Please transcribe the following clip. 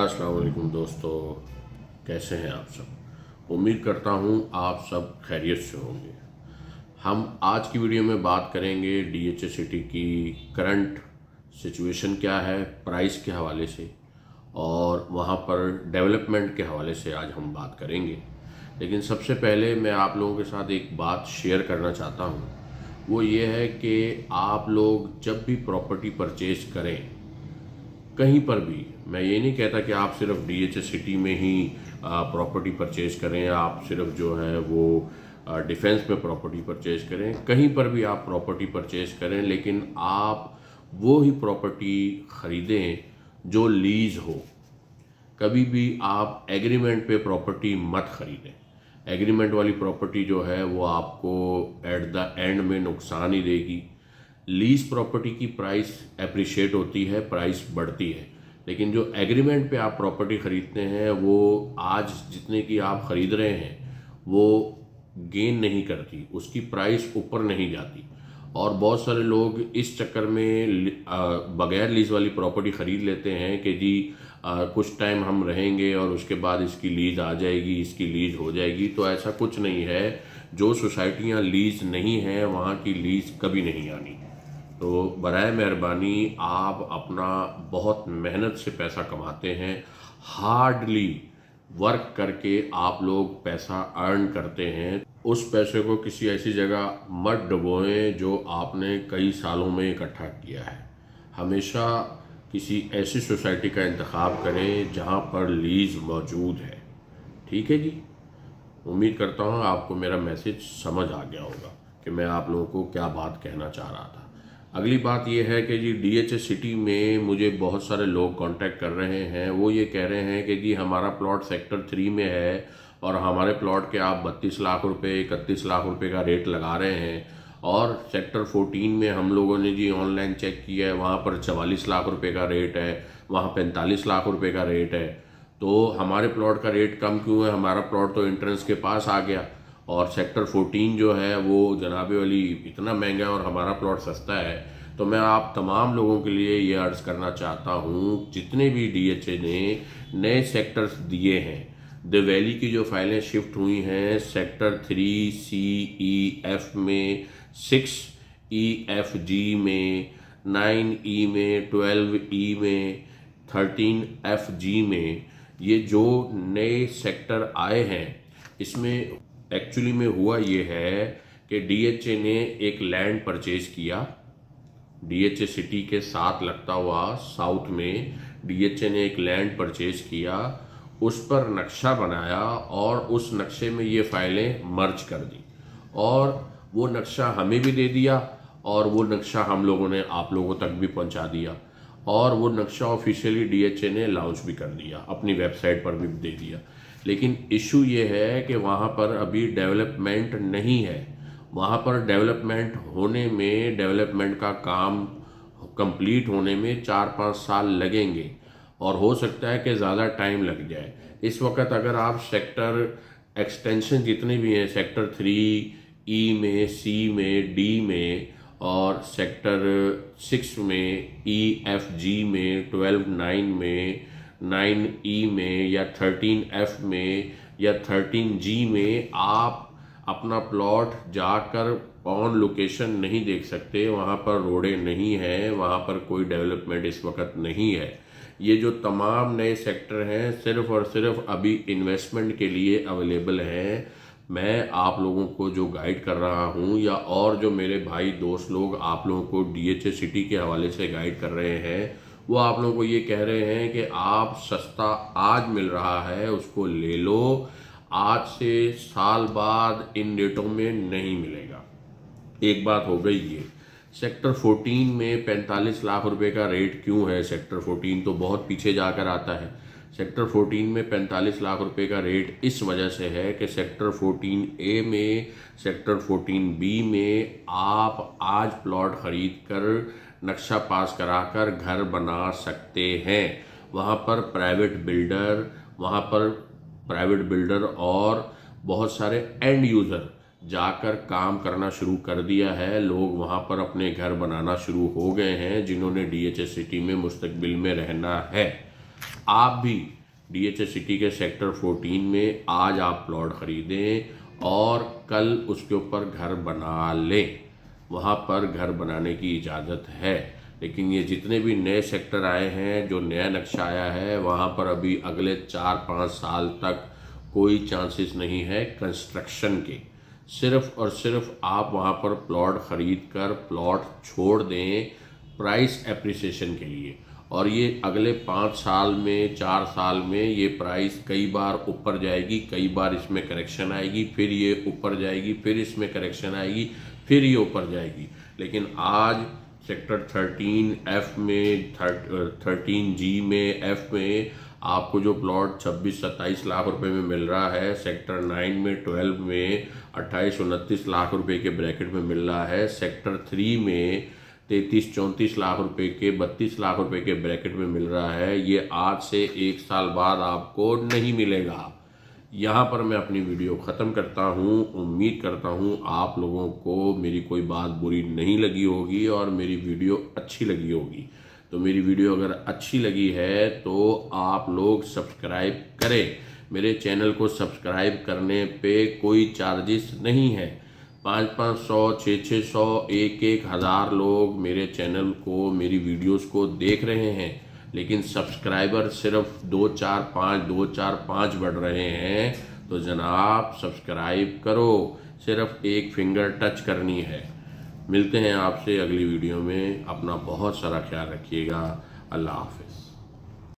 असलकुम दोस्तों कैसे हैं आप सब उम्मीद करता हूं आप सब खैरियत से होंगे हम आज की वीडियो में बात करेंगे डी एच सिटी की करंट सिचुएशन क्या है प्राइस के हवाले से और वहां पर डेवलपमेंट के हवाले से आज हम बात करेंगे लेकिन सबसे पहले मैं आप लोगों के साथ एक बात शेयर करना चाहता हूं वो ये है कि आप लोग जब भी प्रॉपर्टी परचेज करें कहीं पर भी मैं ये नहीं कहता कि आप सिर्फ डी एच सिटी में ही प्रॉपर्टी परचेज करें आप सिर्फ जो है वो डिफेंस में प्रॉपर्टी परचेज करें कहीं पर भी आप प्रॉपर्टी परचेज करें लेकिन आप वो ही प्रॉपर्टी ख़रीदें जो लीज हो कभी भी आप एग्रीमेंट पे प्रॉपर्टी मत ख़रीदें एग्रीमेंट वाली प्रॉपर्टी जो है वो आपको एट द एंड में नुकसान ही देगी लीज प्रॉपर्टी की प्राइस अप्रिशिएट होती है प्राइस बढ़ती है लेकिन जो एग्रीमेंट पे आप प्रॉपर्टी ख़रीदते हैं वो आज जितने की आप ख़रीद रहे हैं वो गेन नहीं करती उसकी प्राइस ऊपर नहीं जाती और बहुत सारे लोग इस चक्कर में बगैर लीज वाली प्रॉपर्टी ख़रीद लेते हैं कि जी आ, कुछ टाइम हम रहेंगे और उसके बाद इसकी लीज आ जाएगी इसकी लीज हो जाएगी तो ऐसा कुछ नहीं है जो सोसाइटियाँ लीज नहीं हैं वहाँ की लीज कभी नहीं आनी तो बर मेहरबानी आप अपना बहुत मेहनत से पैसा कमाते हैं हार्डली वर्क करके आप लोग पैसा अर्न करते हैं उस पैसे को किसी ऐसी जगह मत डबोएं जो आपने कई सालों में इकट्ठा किया है हमेशा किसी ऐसी सोसाइटी का इंतखब करें जहाँ पर लीज मौजूद है ठीक है जी उम्मीद करता हूँ आपको मेरा मैसेज समझ आ गया होगा कि मैं आप लोगों को क्या बात कहना चाह रहा था अगली बात यह है कि जी डी सिटी में मुझे बहुत सारे लोग कांटेक्ट कर रहे हैं वो ये कह रहे हैं कि जी हमारा प्लॉट सेक्टर थ्री में है और हमारे प्लॉट के आप बत्तीस लाख रुपए इकतीस लाख रुपए का रेट लगा रहे हैं और सेक्टर फोर्टीन में हम लोगों ने जी ऑनलाइन चेक किया है वहाँ पर चवालीस लाख रुपये का रेट है वहाँ पैंतालीस लाख रुपये का रेट है तो हमारे प्लॉट का रेट कम क्यों है हमारा प्लॉट तो एंट्रेंस के पास आ गया और सेक्टर 14 जो है वो जनाबे वाली इतना महंगा है और हमारा प्लॉट सस्ता है तो मैं आप तमाम लोगों के लिए ये अर्ज़ करना चाहता हूँ जितने भी डीएचए ने नए सेक्टर्स दिए हैं द वैली की जो फाइलें शिफ्ट हुई हैं sector three C E F में सिक्स ई एफ जी में नाइन ई e में ट्वेल्व ई e में थर्टीन एफ जी में ये जो नए सेक्टर आए हैं इसमें एक्चुअली में हुआ ये है कि डीएचए ने एक लैंड परचेज किया डीएचए सिटी के साथ लगता हुआ साउथ में डीएचए ने एक लैंड परचेज किया उस पर नक्शा बनाया और उस नक्शे में ये फाइलें मर्ज कर दी और वो नक्शा हमें भी दे दिया और वो नक्शा हम लोगों ने आप लोगों तक भी पहुंचा दिया और वो नक्शा ऑफिशियली डीएचए ने लॉन्च भी कर दिया अपनी वेबसाइट पर भी दे दिया लेकिन इशू ये है कि वहाँ पर अभी डेवलपमेंट नहीं है वहाँ पर डेवलपमेंट होने में डेवलपमेंट का काम कंप्लीट होने में चार पाँच साल लगेंगे और हो सकता है कि ज़्यादा टाइम लग जाए इस वक्त अगर आप सेक्टर एक्सटेंशन जितने भी हैं सेक्टर थ्री ई में सी में डी में और सेक्टर सिक्स में ई एफ जी में ट्वेल्व नाइन में नाइन ई e में या थर्टीन एफ में या थर्टीन जी में आप अपना प्लॉट जाकर ऑन लोकेशन नहीं देख सकते वहाँ पर रोडें नहीं हैं वहाँ पर कोई डेवलपमेंट इस वक्त नहीं है ये जो तमाम नए सेक्टर हैं सिर्फ और सिर्फ अभी इन्वेस्टमेंट के लिए अवेलेबल हैं मैं आप लोगों को जो गाइड कर रहा हूँ या और जो मेरे भाई दोस्त लोग आप लोगों को डीएचए सिटी के हवाले से गाइड कर रहे हैं वो आप लोगों को ये कह रहे हैं कि आप सस्ता आज मिल रहा है उसको ले लो आज से साल बाद इन डेटों में नहीं मिलेगा एक बात हो गई ये सेक्टर 14 में 45 लाख रुपए का रेट क्यों है सेक्टर 14 तो बहुत पीछे जाकर आता है सेक्टर 14 में 45 लाख रुपए का रेट इस वजह से है कि सेक्टर 14 ए में सेक्टर 14 बी में आप आज प्लॉट खरीद कर नक्शा पास कराकर घर बना सकते हैं वहाँ पर प्राइवेट बिल्डर वहाँ पर प्राइवेट बिल्डर और बहुत सारे एंड यूज़र जाकर काम करना शुरू कर दिया है लोग वहाँ पर अपने घर बनाना शुरू हो गए हैं जिन्होंने डी सिटी में मुस्तबिल में रहना है आप भी डी सिटी के सेक्टर 14 में आज आप प्लॉट ख़रीदें और कल उसके ऊपर घर बना लें वहाँ पर घर बनाने की इजाज़त है लेकिन ये जितने भी नए सेक्टर आए हैं जो नया नक्शा आया है वहाँ पर अभी अगले चार पाँच साल तक कोई चांसेस नहीं है कंस्ट्रक्शन के सिर्फ और सिर्फ आप वहाँ पर प्लॉट ख़रीद कर प्लॉट छोड़ दें प्राइस एप्रिसिएशन के लिए और ये अगले पाँच साल में चार साल में ये प्राइस कई बार ऊपर जाएगी कई बार इसमें करेक्शन आएगी फिर ये ऊपर जाएगी फिर इसमें करेक्शन आएगी फिर ये ऊपर जाएगी लेकिन आज सेक्टर थर्टीन एफ में थर्टीन जी में एफ में आपको जो प्लॉट 26-27 लाख रुपए में मिल रहा है सेक्टर 9 में 12 में अट्ठाईस उनतीस लाख रुपए के ब्रैकेट में मिल रहा है सेक्टर 3 में तैतीस चौंतीस लाख रुपए के बत्तीस लाख रुपए के ब्रैकेट में मिल रहा है ये आज से एक साल बाद आपको नहीं मिलेगा यहाँ पर मैं अपनी वीडियो ख़त्म करता हूँ उम्मीद करता हूँ आप लोगों को मेरी कोई बात बुरी नहीं लगी होगी और मेरी वीडियो अच्छी लगी होगी तो मेरी वीडियो अगर अच्छी लगी है तो आप लोग सब्सक्राइब करें मेरे चैनल को सब्सक्राइब करने पे कोई चार्जेस नहीं है पाँच पाँच सौ छः छः सौ एक एक हज़ार लोग मेरे चैनल को मेरी वीडियोस को देख रहे हैं लेकिन सब्सक्राइबर सिर्फ दो चार पाँच दो चार पाँच बढ़ रहे हैं तो जनाब सब्सक्राइब करो सिर्फ एक फिंगर टच करनी है मिलते हैं आपसे अगली वीडियो में अपना बहुत सारा ख्याल रखिएगा अल्लाह हाफिज़